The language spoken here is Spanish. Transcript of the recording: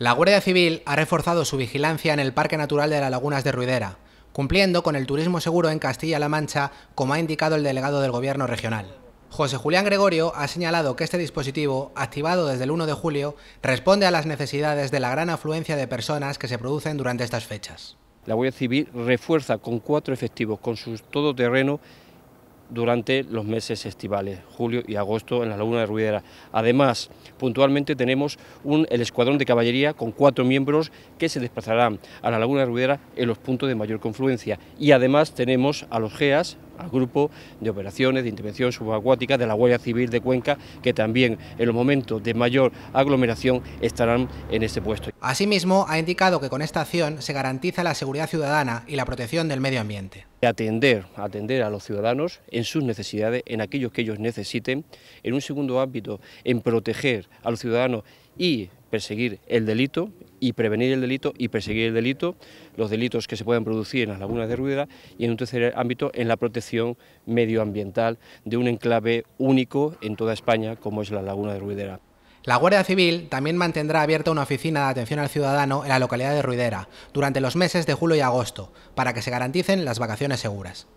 La Guardia Civil ha reforzado su vigilancia en el Parque Natural de las Lagunas de Ruidera, cumpliendo con el turismo seguro en Castilla-La Mancha, como ha indicado el delegado del Gobierno regional. José Julián Gregorio ha señalado que este dispositivo, activado desde el 1 de julio, responde a las necesidades de la gran afluencia de personas que se producen durante estas fechas. La Guardia Civil refuerza con cuatro efectivos, con su todoterreno, durante los meses estivales, julio y agosto en la Laguna de Ruidera. Además, puntualmente tenemos un, el escuadrón de caballería con cuatro miembros que se desplazarán a la Laguna de Ruidera en los puntos de mayor confluencia. Y además tenemos a los GEAS, al grupo de operaciones de intervención subacuática de la Guardia Civil de Cuenca, que también en los momentos de mayor aglomeración estarán en este puesto. Asimismo, ha indicado que con esta acción se garantiza la seguridad ciudadana y la protección del medio ambiente. Atender, atender a los ciudadanos en sus necesidades, en aquellos que ellos necesiten. En un segundo ámbito, en proteger a los ciudadanos y perseguir el delito y prevenir el delito y perseguir el delito, los delitos que se pueden producir en las lagunas de Ruidera y en un tercer ámbito en la protección medioambiental de un enclave único en toda España como es la laguna de Ruidera. La Guardia Civil también mantendrá abierta una oficina de atención al ciudadano en la localidad de Ruidera durante los meses de julio y agosto para que se garanticen las vacaciones seguras.